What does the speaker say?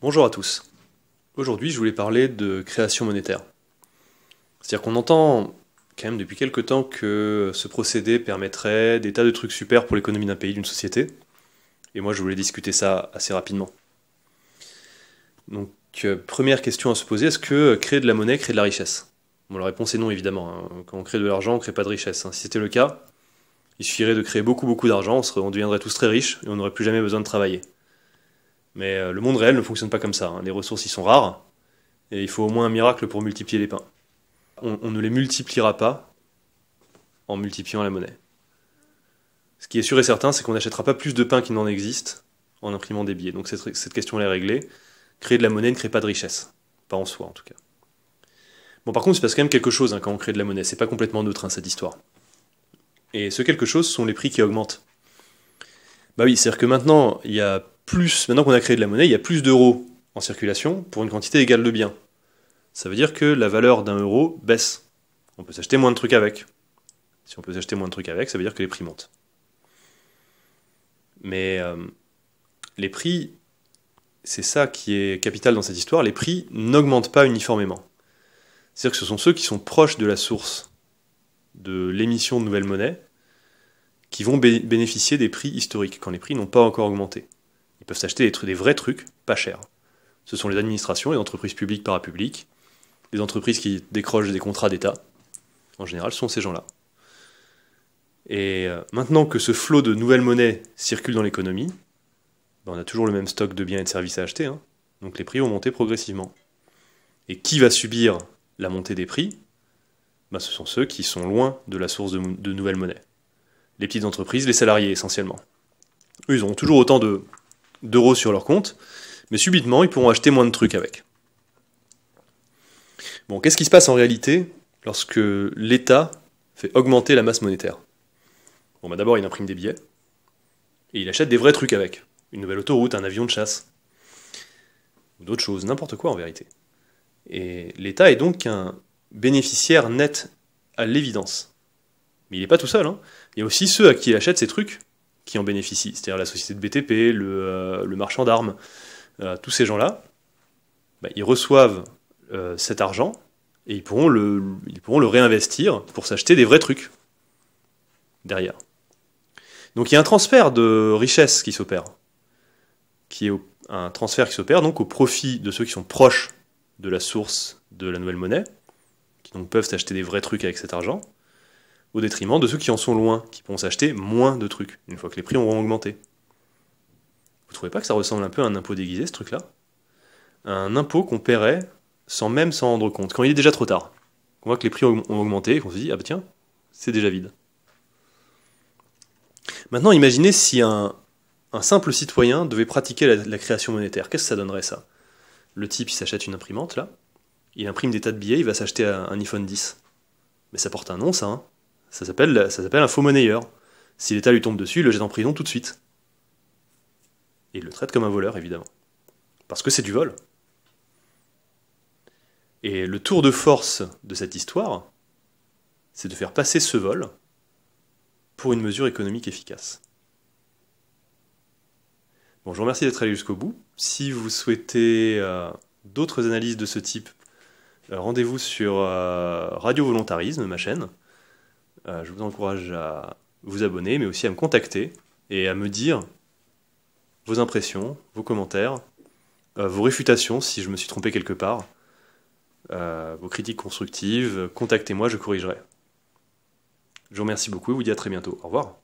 Bonjour à tous. Aujourd'hui, je voulais parler de création monétaire. C'est-à-dire qu'on entend quand même depuis quelques temps que ce procédé permettrait des tas de trucs super pour l'économie d'un pays, d'une société. Et moi, je voulais discuter ça assez rapidement. Donc, euh, première question à se poser, est-ce que créer de la monnaie crée de la richesse Bon, la réponse est non, évidemment. Hein. Quand on crée de l'argent, on ne crée pas de richesse. Hein. Si c'était le cas, il suffirait de créer beaucoup, beaucoup d'argent, on, on deviendrait tous très riches et on n'aurait plus jamais besoin de travailler. Mais euh, le monde réel ne fonctionne pas comme ça. Hein. Les ressources y sont rares, et il faut au moins un miracle pour multiplier les pains. On, ne les multipliera pas en multipliant la monnaie. Ce qui est sûr et certain, c'est qu'on n'achètera pas plus de pain qu'il n'en existe en imprimant des billets. Donc cette, question-là est réglée. Créer de la monnaie ne crée pas de richesse. Pas en soi, en tout cas. Bon, par contre, il se passe quand même quelque chose hein, quand on crée de la monnaie. C'est pas complètement neutre, hein, cette histoire. Et ce quelque chose ce sont les prix qui augmentent. Bah oui, c'est-à-dire que maintenant, il y a plus, maintenant qu'on a créé de la monnaie, il y a plus d'euros en circulation pour une quantité égale de biens. Ça veut dire que la valeur d'un euro baisse. On peut s'acheter moins de trucs avec. Si on peut s'acheter moins de trucs avec, ça veut dire que les prix montent. Mais euh, les prix, c'est ça qui est capital dans cette histoire, les prix n'augmentent pas uniformément. C'est-à-dire que ce sont ceux qui sont proches de la source de l'émission de nouvelles monnaies qui vont bénéficier des prix historiques, quand les prix n'ont pas encore augmenté peuvent s'acheter des, vrais trucs pas chers. Ce sont les administrations, les entreprises publiques, parapubliques, les entreprises qui décrochent des contrats d'État, en général, ce sont ces gens-là. Et euh, maintenant que ce flot de nouvelles monnaies circule dans l'économie, ben, on a toujours le même stock de biens et de services à acheter, hein. donc les prix vont monter progressivement. Et qui va subir la montée des prix ben Ce sont ceux qui sont loin de la source de, nouvelles monnaies. Les petites entreprises, les salariés essentiellement. ils ont toujours autant de d'euros sur leur compte, mais subitement, ils pourront acheter moins de trucs avec. Bon, qu'est-ce qui se passe en réalité lorsque l'État fait augmenter la masse monétaire Bon, bah d'abord, il imprime des billets, et il achète des vrais trucs avec. Une nouvelle autoroute, un avion de chasse, ou d'autres choses, n'importe quoi en vérité. Et l'État est donc un bénéficiaire net à l'évidence. Mais il n'est pas tout seul, hein. il y a aussi ceux à qui il achète ces trucs, qui en bénéficient, c'est-à-dire la société de BTP, euh, le, marchand d'armes, euh, tous ces gens-là, bah, ils reçoivent euh, cet argent et ils pourront le, ils pourront le réinvestir pour s'acheter des vrais trucs derrière. Donc il y a un transfert de richesse qui s'opère, qui est un transfert qui s'opère donc au profit de ceux qui sont proches de la source de la nouvelle monnaie, qui donc peuvent s'acheter des vrais trucs avec cet argent, au détriment de ceux qui en sont loin, qui pourront s'acheter moins de trucs, une fois que les prix auront augmenté. Vous trouvez pas que ça ressemble un peu à un impôt déguisé, ce truc-là Un impôt qu'on paierait sans même s'en rendre compte, quand il est déjà trop tard. On voit que les prix ont augmenté et qu'on se dit, ah bah tiens, c'est déjà vide. Maintenant, imaginez si un, simple citoyen devait pratiquer la, création monétaire. Qu'est-ce que ça donnerait ça Le type, il s'achète une imprimante, là. Il imprime des tas de billets, il va s'acheter un iPhone 10. Mais ça porte un nom, ça. Hein ça s'appelle, ça s'appelle un faux monnayeur. Si l'État lui tombe dessus, il le jette en prison tout de suite. Et il le traite comme un voleur, évidemment. Parce que c'est du vol. Et le tour de force de cette histoire, c'est de faire passer ce vol pour une mesure économique efficace. Bon, je vous remercie d'être allé jusqu'au bout. Si vous souhaitez euh, d'autres analyses de ce type, euh, rendez-vous sur euh, Radio Volontarisme, ma chaîne. Euh, je vous encourage à vous abonner, mais aussi à me contacter et à me dire vos impressions, vos commentaires, euh, vos réfutations si je me suis trompé quelque part, euh, vos critiques constructives. Contactez-moi, je corrigerai. Je vous remercie beaucoup et vous dis à très bientôt. Au revoir.